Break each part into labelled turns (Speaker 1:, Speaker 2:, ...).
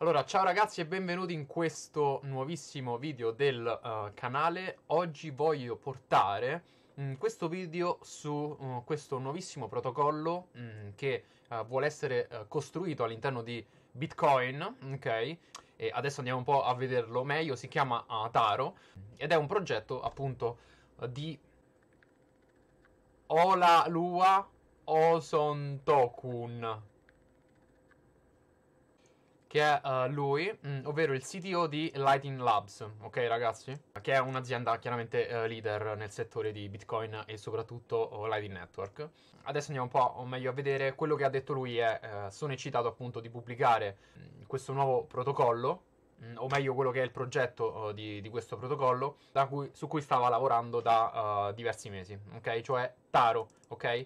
Speaker 1: Allora, ciao ragazzi e benvenuti in questo nuovissimo video del uh, canale. Oggi voglio portare mh, mm, questo video su uh, questo nuovissimo protocollo mh, mm, che uh, vuole essere eh, costruito all'interno di Bitcoin, ok? E adesso andiamo un po' a vederlo meglio, si chiama Ataro ed è un progetto appunto di Ola Lua Osontokun che è uh, lui, mh, mm, ovvero il CTO di Lightning Labs, ok ragazzi? Che è un'azienda chiaramente uh, leader nel settore di Bitcoin e soprattutto oh, Lightning Network. Adesso andiamo un po' meglio a vedere quello che ha detto lui è, eh, sono eccitato appunto di pubblicare mh, mm, questo nuovo protocollo, mm, o meglio quello che è il progetto oh, di, di, questo protocollo, cui, su cui stava lavorando da diversi mesi, ok? Cioè Taro, ok?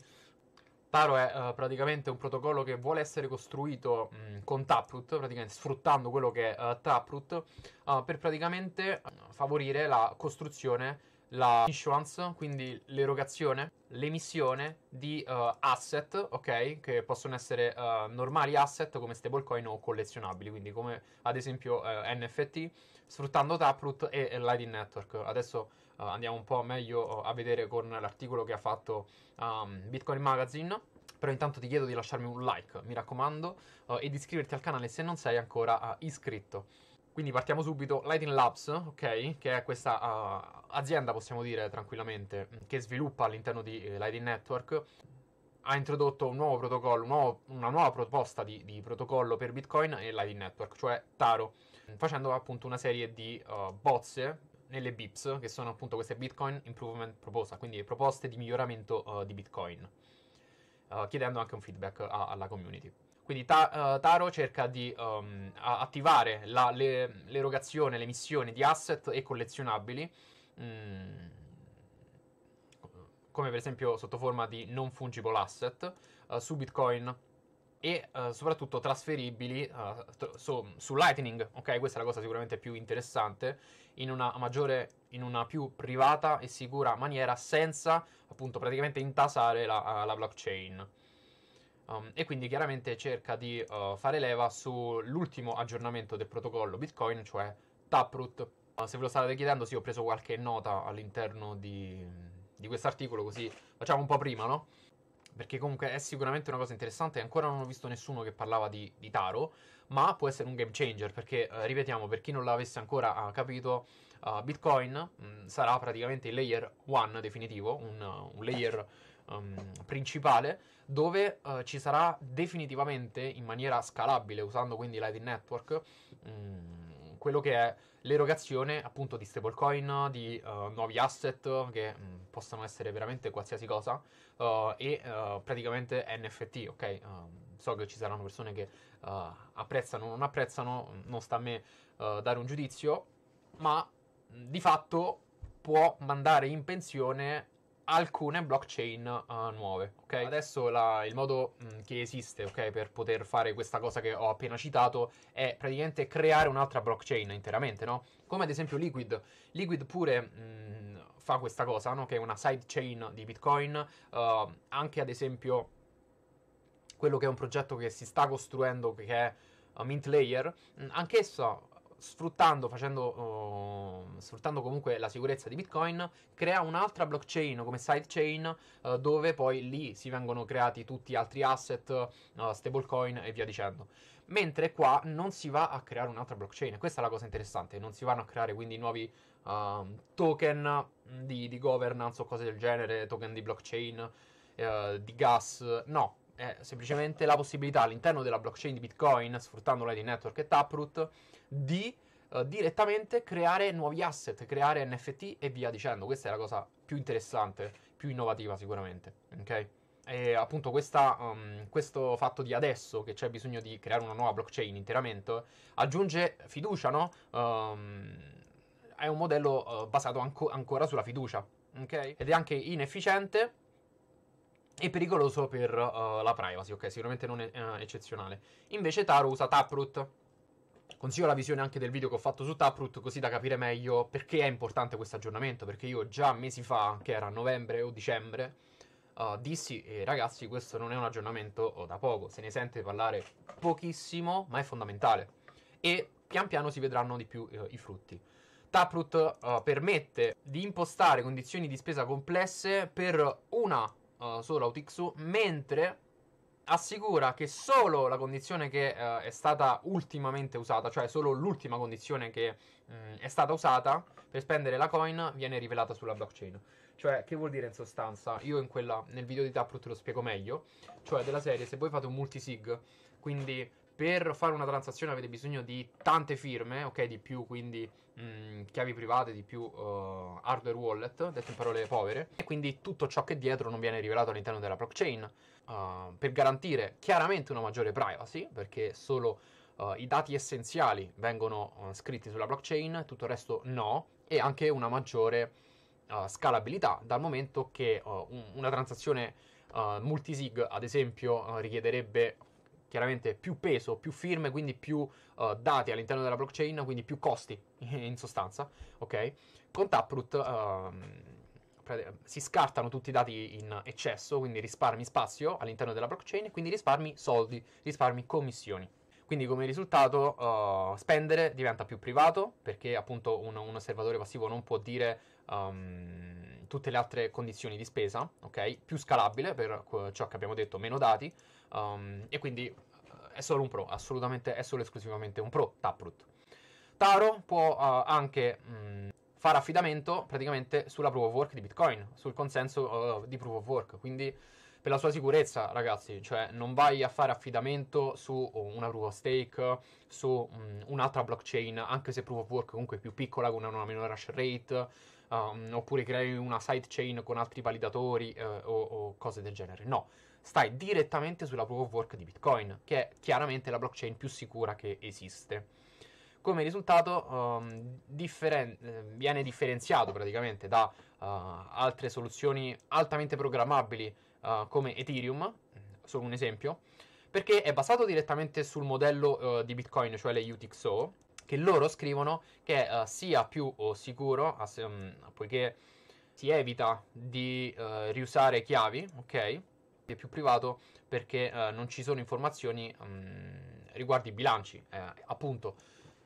Speaker 1: Taro è uh, praticamente un protocollo che vuole essere costruito mh, mm, con Taproot, praticamente sfruttando quello che è uh, Taproot, uh, per praticamente favorire la costruzione, la issuance, quindi l'erogazione, l'emissione di asset, ok? Che possono essere normali asset come stablecoin o collezionabili, quindi come ad esempio NFT sfruttando Taproot e, Lightning Network. Adesso uh, andiamo un po' meglio eh, a vedere con l'articolo che ha fatto um, Bitcoin Magazine. Però intanto ti chiedo di lasciarmi un like, mi raccomando, uh, e di iscriverti al canale se non sei ancora iscritto. Quindi partiamo subito. Lightning Labs, ok, che è questa azienda, possiamo dire tranquillamente, che sviluppa all'interno di eh, Lighting Network ha introdotto un nuovo protocollo, un nuovo, una nuova proposta di, di, protocollo per Bitcoin e Lightning Network, cioè Taro facendo appunto una serie di uh, bozze nelle BIPs, che sono appunto queste Bitcoin Improvement Proposal, quindi proposte di miglioramento uh, di Bitcoin, uh, chiedendo anche un feedback a- alla community. Quindi ta- uh, Taro cerca di um, attivare la, le, l'erogazione, l'emissione di asset e collezionabili, mh, mm, come per esempio sotto forma di non fungible asset, uh, su Bitcoin e uh, soprattutto trasferibili uh, eh, tr- so, su Lightning, ok? Questa è la cosa sicuramente più interessante, in una maggiore, in una più privata e sicura maniera senza appunto praticamente intasare la, eh, la blockchain. Um, e quindi chiaramente cerca di uh, fare leva sull'ultimo aggiornamento del protocollo Bitcoin, cioè Taproot. se ve lo state chiedendo, sì, ho preso qualche nota all'interno di, di questo articolo, così facciamo un po' prima, no? perché comunque è sicuramente una cosa interessante. Ancora non ho visto nessuno che parlava di, di Taro, ma può essere un game changer perché, eh, ripetiamo, per chi non l'avesse ancora eh, capito, eh, Bitcoin mh, mm, sarà praticamente il layer 1 definitivo, un, uh, un layer um, principale dove uh, ci sarà definitivamente in maniera scalabile, usando quindi Lightning Network, mh, mm, quello che è l'erogazione appunto di stablecoin, di uh, nuovi asset che mh, mm, possano essere veramente qualsiasi cosa uh, e uh, praticamente NFT, ok? so che ci saranno persone che apprezzano o non apprezzano, non sta a me dare un giudizio, ma mh, mm, di fatto può mandare in pensione alcune blockchain uh, nuove. ok? Adesso la, il modo mh, mm, che esiste okay, per poter fare questa cosa che ho appena citato è praticamente creare un'altra blockchain interamente, no? come ad esempio Liquid. Liquid pure mh, mm, fa questa cosa, no? che è una sidechain di Bitcoin, uh, anche ad esempio quello che è un progetto che si sta costruendo, che è eh, Mint Layer, mh, mm, anch'essa sfruttando, facendo, uh, sfruttando, comunque la sicurezza di Bitcoin, crea un'altra blockchain come sidechain uh, dove poi lì si vengono creati tutti gli altri asset, uh, stablecoin e via dicendo. Mentre qua non si va a creare un'altra blockchain, questa è la cosa interessante, non si vanno a creare quindi nuovi ehm, token di, di, governance o cose del genere, token di blockchain, eh, di gas, no, è semplicemente la possibilità all'interno della blockchain di Bitcoin, sfruttando l'ID Network e Taproot, di eh, direttamente creare nuovi asset, creare NFT e via dicendo. Questa è la cosa più interessante, più innovativa sicuramente, ok? E appunto questa, um, questo fatto di adesso che c'è bisogno di creare una nuova blockchain interamente aggiunge fiducia, no? Um, è un modello uh, basato anco- ancora sulla fiducia, ok? Ed è anche inefficiente è pericoloso per uh, la privacy, ok? Sicuramente non è uh, eccezionale. Invece Taro usa Taproot. Consiglio la visione anche del video che ho fatto su Taproot così da capire meglio perché è importante questo aggiornamento, perché io già mesi fa, che era novembre o dicembre, uh, dissi eh, ragazzi questo non è un aggiornamento da poco, se ne sente parlare pochissimo, ma è fondamentale. E pian piano si vedranno di più i frutti. Taproot permette di impostare condizioni di spesa complesse per una eh, solo Autixu, mentre assicura che solo la condizione che uh, è stata ultimamente usata, cioè solo l'ultima condizione che mh, mm, è stata usata per spendere la coin, viene rivelata sulla blockchain. Cioè, che vuol dire in sostanza? Io in quella, nel video di Taproot lo spiego meglio, cioè della serie, se voi fate un multisig, quindi per fare una transazione avete bisogno di tante firme, ok, di più quindi mh, mm, chiavi private, di più uh, hardware wallet, detto in parole povere, e quindi tutto ciò che è dietro non viene rivelato all'interno della blockchain uh, per garantire chiaramente una maggiore privacy, perché solo uh, i dati essenziali vengono scritti sulla blockchain, tutto il resto no, e anche una maggiore scalabilità, dal momento che un, una transazione multisig, ad esempio, richiederebbe chiaramente più peso, più firme, quindi più uh, dati all'interno della blockchain, quindi più costi in sostanza, ok? Con Taproot uh, si scartano tutti i dati in eccesso, quindi risparmi spazio all'interno della blockchain, e quindi risparmi soldi, risparmi commissioni. Quindi come risultato uh, spendere diventa più privato perché appunto un, un osservatore passivo non può dire um, tutte le altre condizioni di spesa, ok? Più scalabile per eh, ciò che abbiamo detto, meno dati, Um, e quindi eh, è solo un pro, assolutamente, è solo esclusivamente un pro Taproot. Taro può uh, anche mh, mm, fare affidamento praticamente sulla proof of work di Bitcoin, sul consenso uh, di proof of work, quindi per la sua sicurezza, ragazzi, cioè non vai a fare affidamento su una proof of stake, su mh, mm, un'altra blockchain, anche se proof of work comunque è più piccola con una minore hash rate, um, oppure crei una sidechain con altri validatori uh, o, o cose del genere. No, stai direttamente sulla proof of work di Bitcoin, che è chiaramente la blockchain più sicura che esiste. Come risultato um, differen- ehm, viene differenziato praticamente da uh, altre soluzioni altamente programmabili uh, come Ethereum, solo un esempio, perché è basato direttamente sul modello uh, di Bitcoin, cioè le UTXO, che loro scrivono che uh, sia più oh, sicuro, ass- um, ehm, poiché si evita di uh, riusare chiavi, ok? è più privato perché eh, non ci sono informazioni mh, mm, riguardo i bilanci, eh, appunto.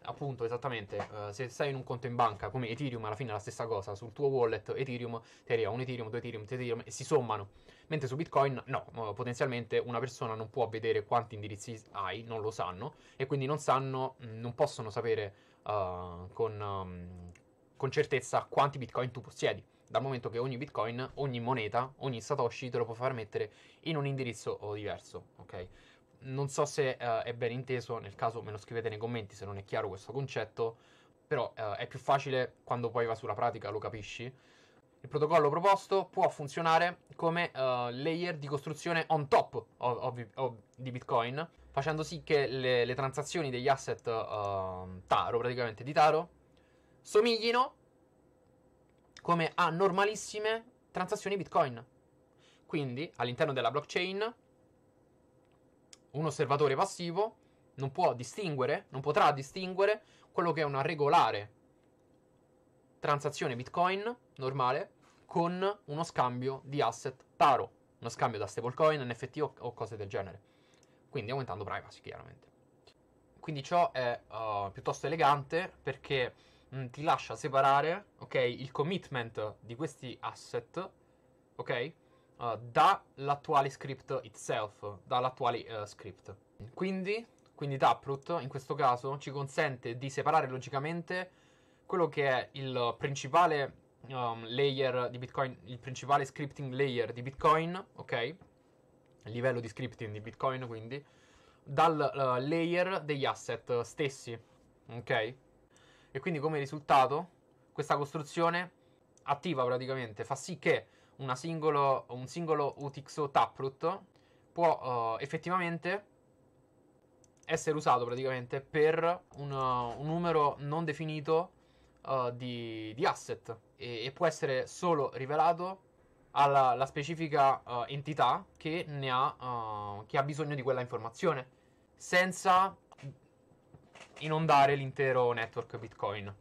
Speaker 1: Appunto, esattamente, eh, se sei in un conto in banca come Ethereum, alla fine è la stessa cosa, sul tuo wallet Ethereum ti arriva un Ethereum, due Ethereum, tre Ethereum e si sommano, mentre su Bitcoin no, eh, potenzialmente una persona non può vedere quanti indirizzi hai, non lo sanno e quindi non sanno, mm, non possono sapere uh, con, um, con certezza quanti Bitcoin tu possiedi dal momento che ogni bitcoin, ogni moneta, ogni satoshi te lo può far mettere in un indirizzo oh, diverso, ok? Non so se uh, è ben inteso, nel caso me lo scrivete nei commenti se non è chiaro questo concetto, però uh, è più facile quando poi va sulla pratica, lo capisci. Il protocollo proposto può funzionare come uh, layer di costruzione on top of, of, of, di Bitcoin, facendo sì che le, le transazioni degli asset ehm, Taro, praticamente di Taro, somiglino come a normalissime transazioni Bitcoin. Quindi all'interno della blockchain un osservatore passivo non può distinguere, non potrà distinguere quello che è una regolare transazione Bitcoin normale con uno scambio di asset paro, uno scambio da stablecoin, NFT o, o cose del genere. Quindi aumentando privacy chiaramente. Quindi ciò è uh, piuttosto elegante perché mh, mm, ti lascia separare, ok, il commitment di questi asset, ok, uh, dall'attuale script itself, dall'attuale uh, script. Quindi, quindi Taproot in questo caso ci consente di separare logicamente quello che è il principale um, layer di Bitcoin, il principale scripting layer di Bitcoin, ok? livello di scripting di Bitcoin, quindi, dal uh, layer degli asset stessi, ok? E quindi come risultato questa costruzione attiva praticamente, fa sì che singolo, un singolo UTXO taproot può uh, effettivamente essere usato praticamente per un, uh, un numero non definito uh, di, di, asset e, e, può essere solo rivelato alla specifica entità che, ha, che ha bisogno di quella informazione senza inondare l'intero network Bitcoin.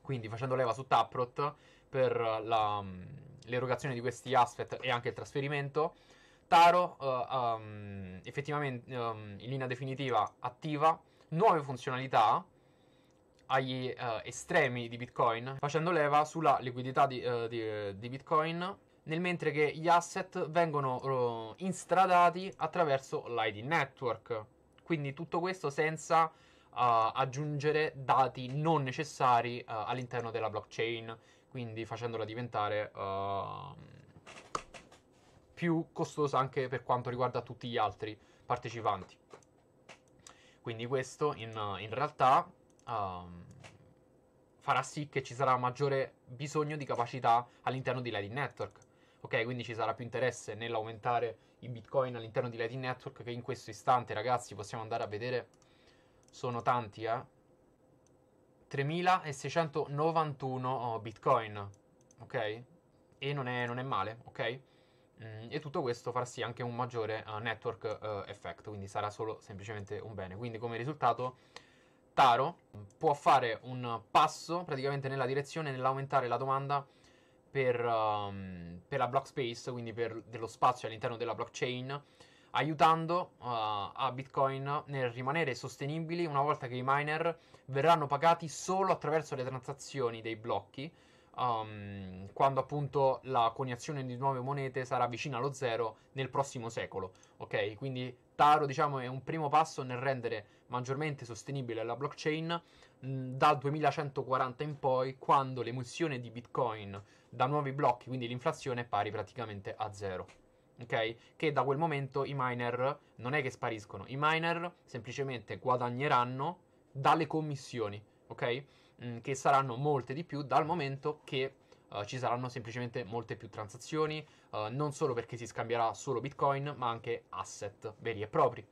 Speaker 1: Quindi facendo leva su Taproot per la, mm, l'erogazione di questi asset e anche il trasferimento, Taro uh, um, effettivamente um, in linea definitiva attiva nuove funzionalità agli uh, estremi di Bitcoin, facendo leva sulla liquidità di, uh, di, di Bitcoin, nel mentre che gli asset vengono instradati attraverso l'ID network. Quindi tutto questo senza aggiungere dati non necessari eh, all'interno della blockchain, quindi facendola diventare ehm, più costosa anche per quanto riguarda tutti gli altri partecipanti. Quindi questo in, in realtà um, farà sì che ci sarà maggiore bisogno di capacità all'interno di Lightning Network. Ok, quindi ci sarà più interesse nell'aumentare i bitcoin all'interno di Lightning Network che in questo istante, ragazzi, possiamo andare a vedere sono tanti, eh? 3691 bitcoin, ok? E non è, non è male, ok? Mm, e tutto questo farà sì anche un maggiore uh, network uh, effect, quindi sarà solo semplicemente un bene. Quindi come risultato Taro può fare un passo praticamente nella direzione nell'aumentare la domanda per, um, per la block space, quindi per dello spazio all'interno della blockchain aiutando uh, a Bitcoin nel rimanere sostenibili una volta che i miner verranno pagati solo attraverso le transazioni dei blocchi, um, quando appunto la coniazione di nuove monete sarà vicina allo zero nel prossimo secolo. Ok, quindi Taro diciamo è un primo passo nel rendere maggiormente sostenibile la blockchain mh, mm, dal 2140 in poi, quando l'emissione di Bitcoin da nuovi blocchi, quindi l'inflazione, è pari praticamente a zero ok? Che da quel momento i miner non è che spariscono, i miner semplicemente guadagneranno dalle commissioni, ok? Mm, che saranno molte di più dal momento che Uh, ci saranno semplicemente molte più transazioni, uh, non solo perché si scambierà solo Bitcoin, ma anche asset veri e propri.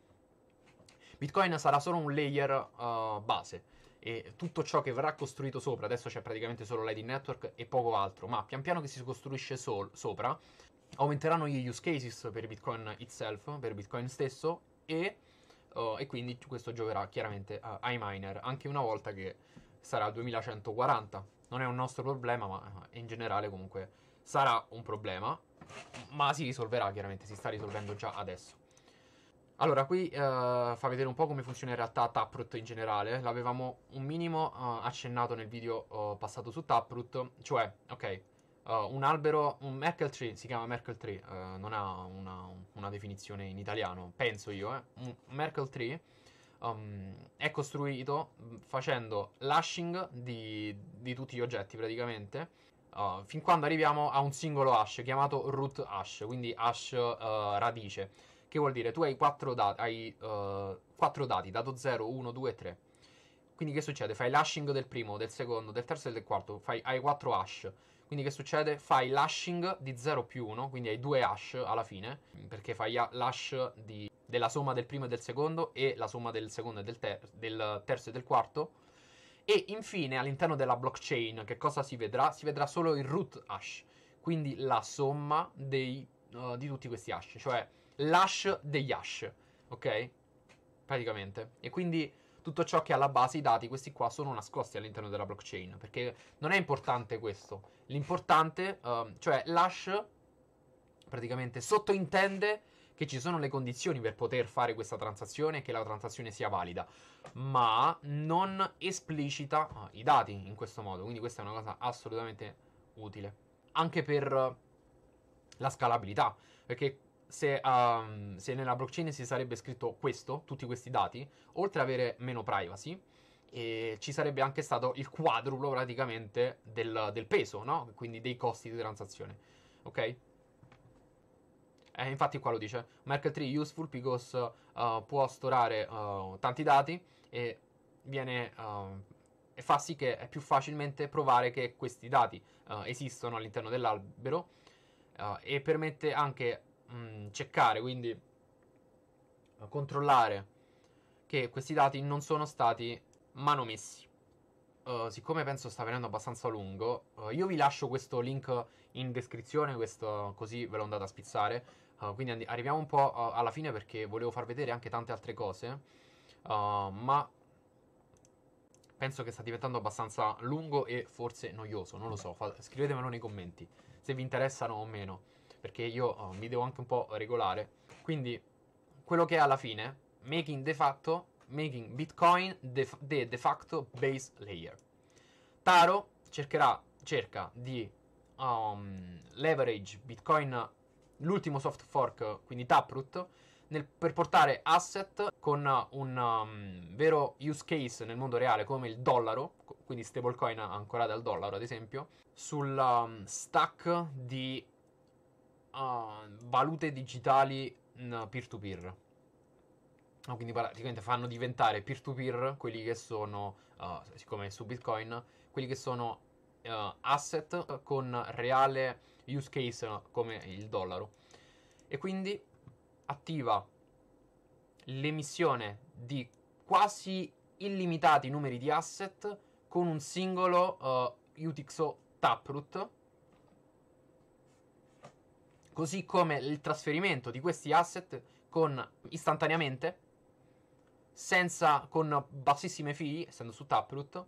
Speaker 1: Bitcoin sarà solo un layer uh, base e tutto ciò che verrà costruito sopra, adesso c'è praticamente solo l'ID Network e poco altro, ma pian piano che si costruisce sol- sopra, aumenteranno gli use cases per Bitcoin itself, per Bitcoin stesso, e, uh, e quindi questo gioverà chiaramente uh, ai miner, anche una volta che sarà 2140. Non è un nostro problema, ma eh, in generale comunque sarà un problema, ma si risolverà chiaramente, si sta risolvendo già adesso. Allora, qui uh, fa vedere un po' come funziona in realtà Taproot in generale. L'avevamo un minimo accennato nel video passato su Taproot, cioè, ok, Uh, un albero, un Merkel tree, si chiama Merkel tree, uh, non ha una, una, definizione in italiano, penso io, eh. Un Merkel tree um, è costruito mm, facendo lashing di, di tutti gli oggetti praticamente, uh, fin quando arriviamo a un singolo hash chiamato root hash, quindi hash radice, che vuol dire tu hai 4 dati, hai, 4 dati dato 0, 1, 2 e 3. Quindi che succede? Fai lashing del primo, del secondo, del terzo e del quarto, fai, hai 4 hash quindi che succede? Fai l'hashing di 0 più 1, quindi hai due hash alla fine, perché fai l'hash di, della somma del primo e del secondo e la somma del secondo e del, ter- del terzo e del quarto. E infine all'interno della blockchain che cosa si vedrà? Si vedrà solo il root hash, quindi la somma dei, uh, di tutti questi hash, cioè l'hash degli hash, ok? Praticamente. E quindi tutto ciò che è alla base i dati, questi qua sono nascosti all'interno della blockchain, perché non è importante questo. L'importante, uh, cioè l'hash praticamente sottointende che ci sono le condizioni per poter fare questa transazione e che la transazione sia valida, ma non esplicita uh, i dati in questo modo, quindi questa è una cosa assolutamente utile anche per la scalabilità, perché se, um, se nella blockchain si sarebbe scritto questo, tutti questi dati, oltre ad avere meno privacy, e ci sarebbe anche stato il quadruplo praticamente del, del peso, no? Quindi dei costi di transazione. Ok? Eh, infatti qua lo dice. Merkle 3 useful because uh, può storare uh, tanti dati e, viene, uh, e fa sì che è più facilmente provare che questi dati uh, esistono all'interno dell'albero uh, e permette anche mh, mm, ceccare, quindi eh, controllare che questi dati non sono stati manomessi. Uh, siccome penso sta venendo abbastanza lungo, uh, io vi lascio questo link in descrizione, questo, così ve lo andate a spizzare. Uh, quindi and- arriviamo un po' alla fine perché volevo far vedere anche tante altre cose, ma penso che sta diventando abbastanza lungo e forse noioso, non lo so, fa- scrivetemelo nei commenti se vi interessano o meno perché io oh, mi devo anche un po' regolare. Quindi quello che è alla fine, making de facto, making Bitcoin the de, de facto base layer. Taro cercherà, cerca di um, leverage Bitcoin, l'ultimo soft fork, quindi Taproot, nel, per portare asset con un um, vero use case nel mondo reale come il dollaro, quindi stablecoin ancorate al dollaro ad esempio, sul um, stack di uh, valute digitali mm, peer-to-peer. Ah, quindi praticamente fanno diventare peer-to-peer quelli che sono, uh, siccome su Bitcoin, quelli che sono uh, asset con reale use case come il dollaro. E quindi attiva l'emissione di quasi illimitati numeri di asset con un singolo uh, eh, UTXO taproot così come il trasferimento di questi asset con, istantaneamente, senza, con bassissime fee, essendo su Taproot.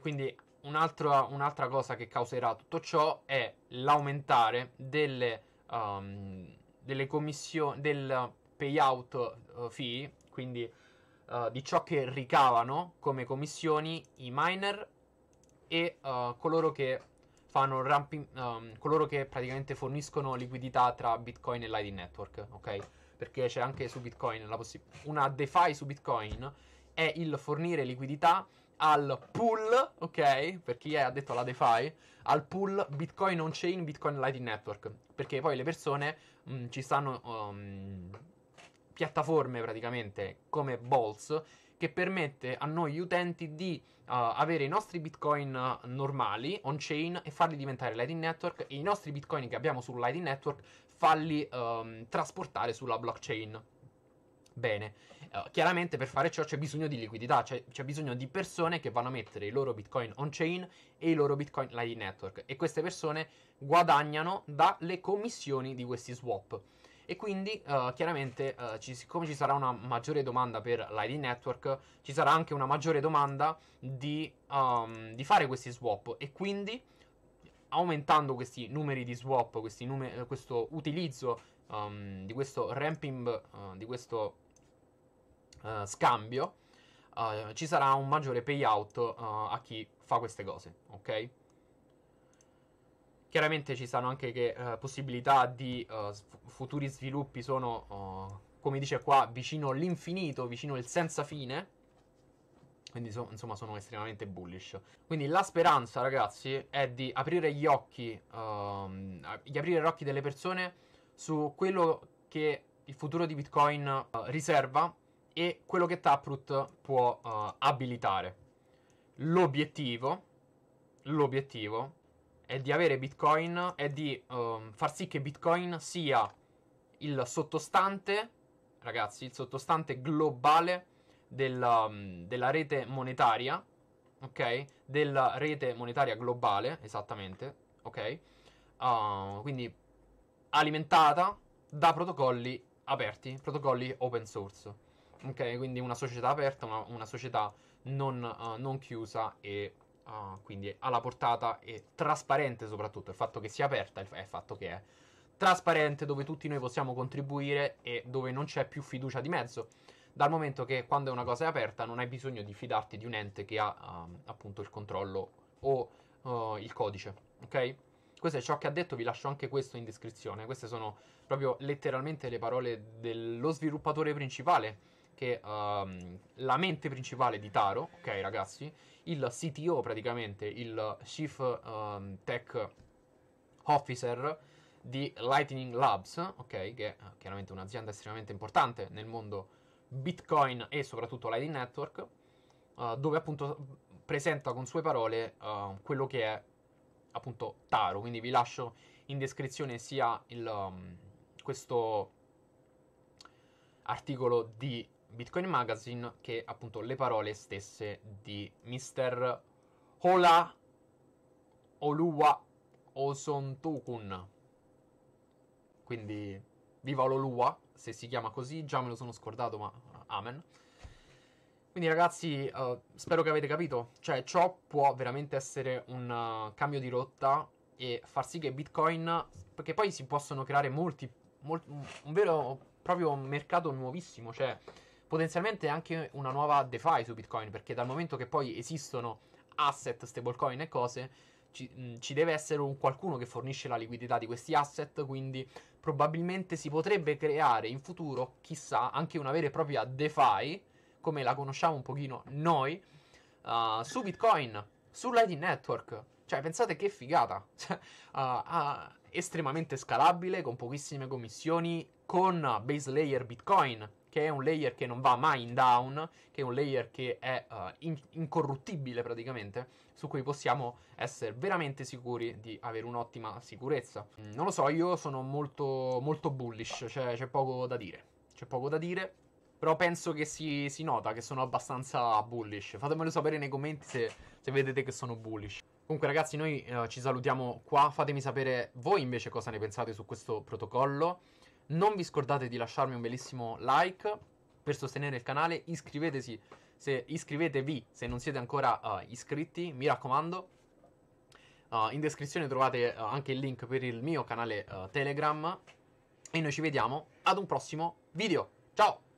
Speaker 1: Quindi un'altra, un'altra cosa che causerà tutto ciò è l'aumentare delle, um, delle commissioni, del payout uh, fee, quindi uh, di ciò che ricavano come commissioni i miner e uh, coloro che fanno ramping, um, coloro che praticamente forniscono liquidità tra Bitcoin e Lightning Network, ok? Perché c'è anche su Bitcoin la possibilità. Una DeFi su Bitcoin è il fornire liquidità al pool, ok? Per chi ha detto la DeFi, al pool Bitcoin on-chain, Bitcoin Lightning Network. Perché poi le persone mh, mm, ci stanno... Um, piattaforme praticamente come Balls che permette a noi utenti di uh, avere i nostri bitcoin eh, normali on-chain e farli diventare Lightning Network e i nostri bitcoin che abbiamo sul Lightning Network farli um, trasportare sulla blockchain. Bene, uh, chiaramente per fare ciò c'è bisogno di liquidità, c'è, c'è, bisogno di persone che vanno a mettere i loro bitcoin on-chain e i loro bitcoin Lightning Network e queste persone guadagnano dalle commissioni di questi swap e quindi uh, chiaramente uh, ci, siccome ci sarà una maggiore domanda per l'ID network ci sarà anche una maggiore domanda di, um, di fare questi swap e quindi aumentando questi numeri di swap nume- eh, questo utilizzo um, di questo ramping uh, di questo scambio ci sarà un maggiore payout a chi fa queste cose ok Chiaramente ci sono anche che, uh, possibilità di uh, futuri sviluppi sono, uh, come dice qua, vicino all'infinito, vicino al senza fine. Quindi so, insomma sono estremamente bullish. Quindi la speranza, ragazzi, è di aprire gli occhi, ehm, di aprire gli occhi delle persone su quello che il futuro di Bitcoin eh, riserva e quello che Taproot può abilitare. L'obiettivo, l'obiettivo è di avere Bitcoin, è di um, far sì che Bitcoin sia il sottostante, ragazzi, il sottostante globale della, ehm, della rete monetaria, ok? Della rete monetaria globale, esattamente, ok? Uh, quindi alimentata da protocolli aperti, protocolli open source. Ok, quindi una società aperta, una, una società non, uh, non chiusa e uh, quindi alla portata e trasparente soprattutto. Il fatto che sia aperta è il fatto che è trasparente, dove tutti noi possiamo contribuire e dove non c'è più fiducia di mezzo. Dal momento che quando una cosa è aperta non hai bisogno di fidarti di un ente che ha uh, appunto il controllo o uh, il codice, ok? Questo è ciò che ha detto, vi lascio anche questo in descrizione. Queste sono proprio letteralmente le parole dello sviluppatore principale, che uh, la mente principale di Taro, ok ragazzi, il CTO praticamente, il Chief um, Tech Officer di Lightning Labs, ok, che è eh, chiaramente un'azienda estremamente importante nel mondo Bitcoin e soprattutto Lightning Network, uh, dove appunto presenta con sue parole uh, quello che è appunto Taro, quindi vi lascio in descrizione sia il, um, questo articolo di Bitcoin Magazine che appunto le parole stesse di Mr. Hola Oluwa Osontokun. Quindi viva l'Oluwa, se si chiama così, già me lo sono scordato, ma amen. Quindi ragazzi, uh, spero che avete capito, cioè ciò può veramente essere un uh, cambio di rotta e far sì che Bitcoin, perché poi si possono creare molti, molti un vero proprio mercato nuovissimo, cioè potenzialmente anche una nuova DeFi su Bitcoin, perché dal momento che poi esistono asset, stablecoin e cose, ci, mh, ci, deve essere un qualcuno che fornisce la liquidità di questi asset, quindi probabilmente si potrebbe creare in futuro, chissà, anche una vera e propria DeFi, come la conosciamo un pochino noi, uh, su Bitcoin, su Lightning Network. Cioè, pensate che figata! Cioè, uh, uh, estremamente scalabile, con pochissime commissioni, con base layer Bitcoin, che è un layer che non va mai in down, che è un layer che è uh, in- incorruttibile praticamente, su cui possiamo essere veramente sicuri di avere un'ottima sicurezza. Mm, non lo so, io sono molto, molto bullish, cioè c'è poco da dire. C'è poco da dire, però penso che si, si, nota che sono abbastanza bullish. Fatemelo sapere nei commenti se, se vedete che sono bullish. Comunque ragazzi noi eh, ci salutiamo qua, fatemi sapere voi invece cosa ne pensate su questo protocollo. Non vi scordate di lasciarmi un bellissimo like per sostenere il canale. Iscrivetesi se, iscrivetevi se non siete ancora uh, iscritti, mi raccomando. Uh, in descrizione trovate uh, anche il link per il mio canale Telegram. E noi ci vediamo ad un prossimo video. Ciao!